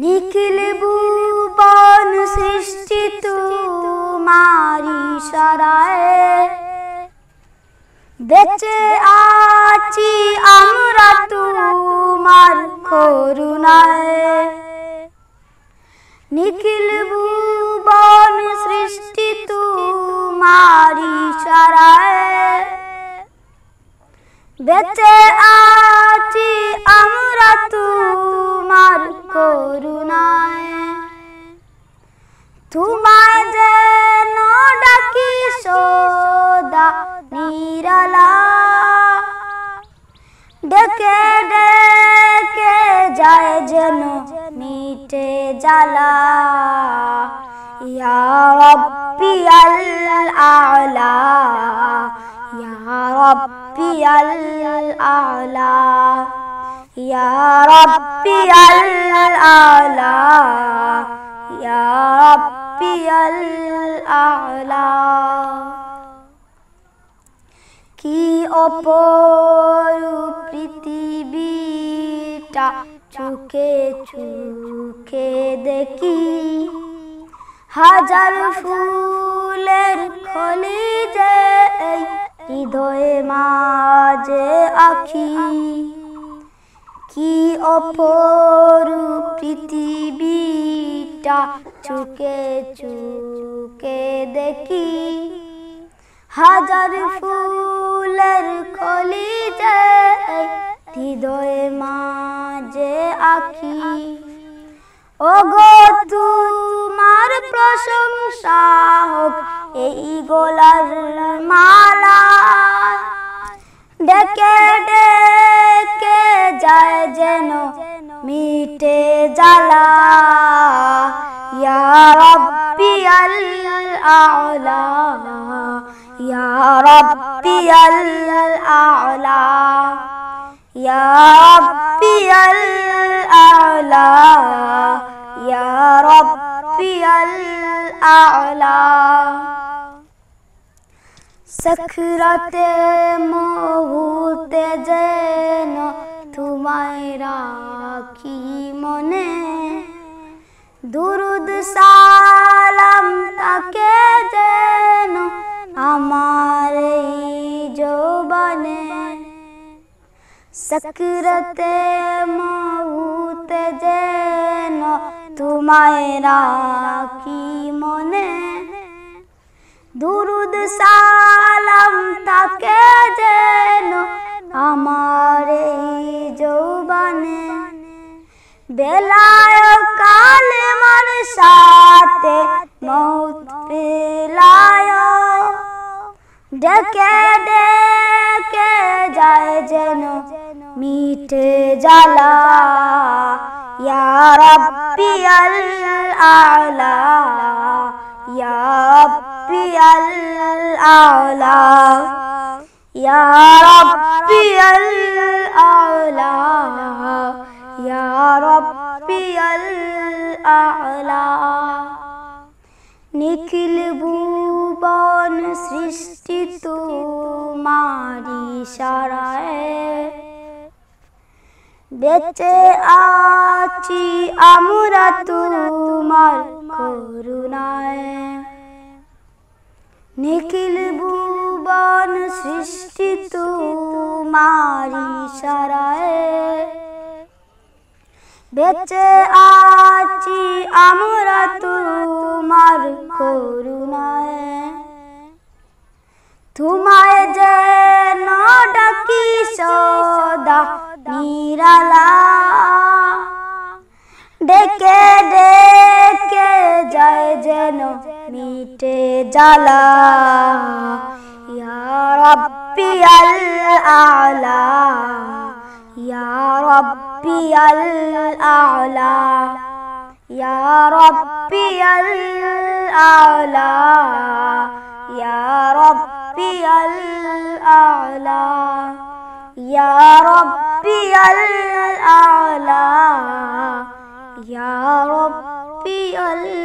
নিখিল ভুবন সৃষ্টি তোমারি সরায় বেঁচে আছি আমরা তোমার করুণায় নিখিল ভুবন সৃষ্টি তোমারি সরায় বেঁচে আছি মিটে জালা ইয়া আলা ইয়া আলা ইয়া আলা ইয়া আলা কি অপর পৃথিবীটা চুকে চুকে দেখি হাজার ফুলের খলি যে এই হৃদয়ে মাঝে আখি কি অপরূপ পৃথিবীটা চুকে চুকে দেখি হাজার ফুলের খলি আখি ও গো তোমার প্রশংসা হোক এই গোলার মালা ডেকে ডেকে যায় যেন মিটে জালা ইয়া রব্বি আলা ইয়া রব্বি আলা يا ربي الأعلى يا ربي الأعلى সখরাতে মহুতে যেন তোমায় রাখি মনে দুরুদ সালাম তাকে যেন আমার সকরতে মৌত যেন তোমায় রাখি মনে দুরুদ সালাম তাকে যেন আমার এই যৌবনে বেলায় কাল মার সাথে মৌত পেলায় ডেকে ডেকে থেকে যায় যেন মিটে জ্বালা ইয়া রব্বি আল আলা ইয়া রব্বি আল আলা ইয়া রব্বি আল আলা ইয়া রব্বি আলা নিখিল ভূ ভুবন সৃষ্টি তোমারি সারায় বেঁচে আছি আমরা তোমার করুণায় নিখিল ভুবন সৃষ্টি তোমারি সারায় বেঁচে আছি আমরা তোমার করুণায় তোমায় যে ডাকি সদা নিরালা ডেকে ডেকে যায় যেন মিটে জালা ইয়া রব্বিয়াল আলা يا ربي الأعلى يا ربي الأعلى يا ربي الأعلى يا ربي الأعلى يا ربي الأعلى